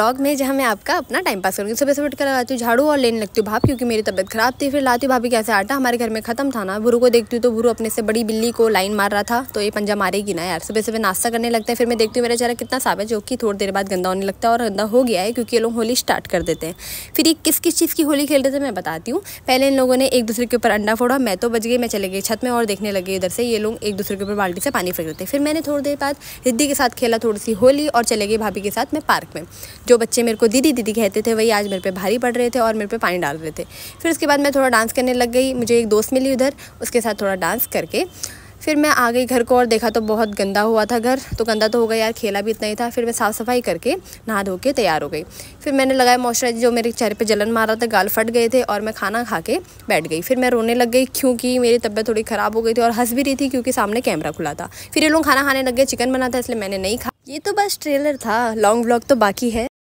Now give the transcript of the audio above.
blog में जहाँ मैं आपका अपना टाइम पास करूँगी सुबह सुबह उठकर लगाती हूँ झाड़ू और लेने लगती हूँ भाप क्योंकि मेरी तबियत खराब थी फिर लाती हूँ भाभी कैसे आटा हमारे घर में खत्म था ना भुरू को देखती हूँ तो भुरू अपने से बड़ी बिल्ली को लाइन मार रहा था तो ये पंजा मारेगी ना यार सुबह सुबह नाश्ता करने लगता है फिर मैं देखती हूँ मेरा चेहरा कितना साफ है जो कि थोड़ी देर बाद गंदा होने लगता है और गंदा हो गया है क्योंकि ये लोग होली स्टार्ट कर देते हैं फिर ये किस किस चीज़ की होली खेलते थे मैं बताती हूँ पहले इन लोगों ने एक दूसरे के ऊपर अंडा फोड़ा मैं तो बच गई मैं चले गई छत में और देखने लगे इधर से ये लोग एक दूसरे के ऊपर बाल्टी से पानी फेंक रहे फिर मैंने थोड़ी देर बाद रिद्धि के साथ खेला थोड़ी सी होली और चले गई भाभी के साथ मैं पार्क में जो बच्चे मेरे को दीदी दीदी कहते थे वही आज मेरे पे भारी पड़ रहे थे और मेरे पे पानी डाल रहे थे फिर उसके बाद मैं थोड़ा डांस करने लग गई मुझे एक दोस्त मिली उधर उसके साथ थोड़ा डांस करके फिर मैं आ गई घर को और देखा तो बहुत गंदा हुआ था घर तो गंदा तो हो गया यार खेला भी इतना ही था फिर मैं साफ़ सफाई करके नहा धो के तैयार हो गई फिर मैंने लगाया मॉइस्चराइज जो मेरे चेहरे पे जलन मार रहा था गाल फट गए थे और मैं खाना खा के बैठ गई फिर मैं रोने लग गई क्योंकि मेरी तबीयत थोड़ी ख़राब हो गई थी और हंस भी रही थी क्योंकि सामने कैमरा खुला था फिर ये लोग खाना खाने लग गए चिकन बना था इसलिए मैंने नहीं खा ये तो बस ट्रेलर था लॉन्ग ब्लॉग तो बाकी है